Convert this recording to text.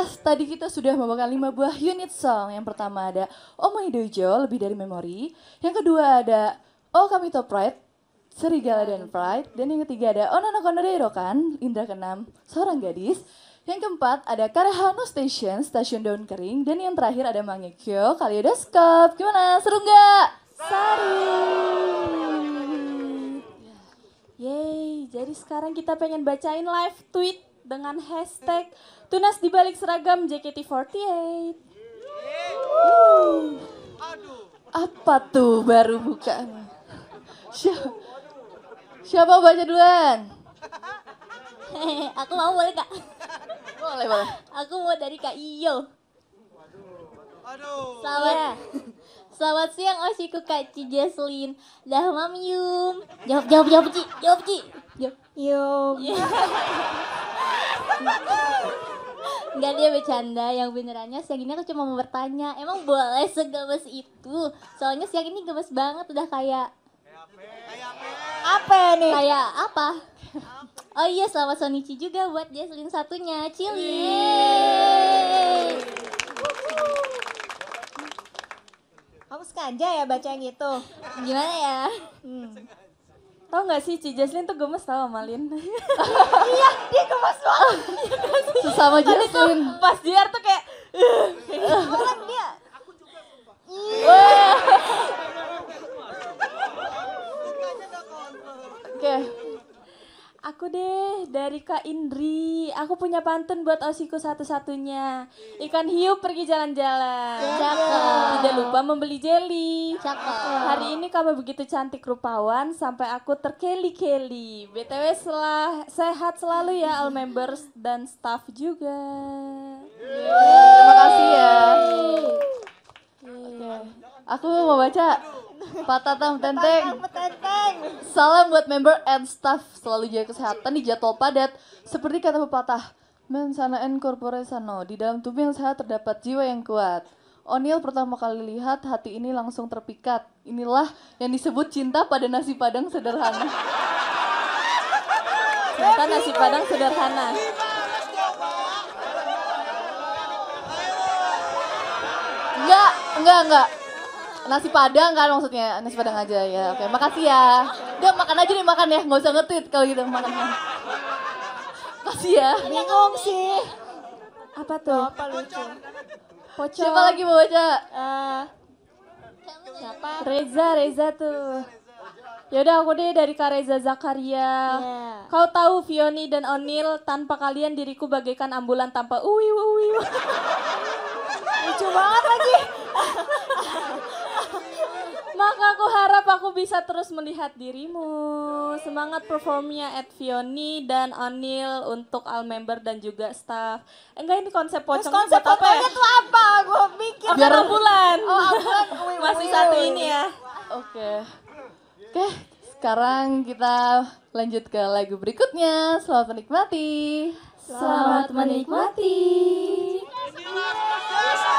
Yes, iya, tadi kita sudah membawakan lima buah unit song. Yang pertama ada Oh My Dojo, Lebih Dari Memori. Yang kedua ada Oh Kami Top Pride, Serigala dan Pride. Dan yang ketiga ada Oh Onano Konodero kan, Indra Kenam, Seorang Gadis. Yang keempat ada Karehano Station, Stasiun Daun Kering. Dan yang terakhir ada Mangekyo, Kaleidoskop. Gimana, seru nggak? Seru! Yeay, jadi sekarang kita pengen bacain live tweet dengan hashtag Tunas di Balik seragam JKT48. Hmm. Apa tuh baru buka? Siapa, siapa baca duluan? Aku mau boleh kak? Boleh boleh. Aku mau dari kak Iyo. Selamat, yeah. selamat siang Oshiku Kak Ci Jesslyn. Dah mam yum. Jawab jawab jawab Ci, jawab Ci. Jawab. Yum. Yeah. Enggak dia bercanda, yang benerannya siang ini aku cuma mau bertanya Emang boleh segemes itu? Soalnya siang ini gemes banget udah kayak Kayak apa nih? Kayak apa? Oh iya selamat Sonichi juga buat Jaslin satunya Cili Kamu sengaja ya baca yang itu? Gimana ya? Hmm. Tau gak sih, Ci Jaslin tuh gemes tau sama Lin. iya, dia gemes banget. Sesama Jaslin. Pas dia tuh kayak... dia. Aku juga sumpah. Iya. Oke. Aku deh dari Kak Indri. Aku punya pantun buat osiku satu-satunya. Iya. Ikan hiu pergi jalan-jalan. Cakep. Tidak lupa membeli jelly. Cakep. Hari ini kamu begitu cantik rupawan sampai aku terkeli-keli. BTW selah, sehat selalu ya all members dan staff juga. Yeay. Terima kasih ya. Yeay. Aku mau baca Patah, Tatang Petenteng. Salam buat member and staff selalu jaga kesehatan di jadwal padat. Seperti kata pepatah, en corpore sano, di dalam tubuh yang sehat terdapat jiwa yang kuat. O'Neill pertama kali lihat hati ini langsung terpikat. Inilah yang disebut cinta pada nasi padang sederhana. Cinta nasi padang sederhana. Enggak, enggak, enggak nasi padang kan maksudnya nasi padang aja ya oke okay. makasih ya udah makan aja nih makan ya nggak usah ngetit kalau gitu makan makasih ya bingung sih apa tuh apa lucu pocong siapa lagi mau baca uh, siapa Reza Reza tuh Yaudah aku deh dari Kak Reza Zakaria. Yeah. Kau tahu Vioni dan Onil tanpa kalian diriku bagaikan ambulan tanpa uwi uwi. Lucu banget lagi. bisa terus melihat dirimu. Semangat performnya at Vioni dan Onil untuk all member dan juga staff. Eh, enggak ini konsep pocong Mas, konsep apa ya? itu apa? Gue pikir. Biar oh, bulan. Oh, ah, bulan. Masih satu ini ya. Oke. Oke, sekarang kita lanjut ke lagu berikutnya. Selamat menikmati. Selamat menikmati. Selamat menikmati.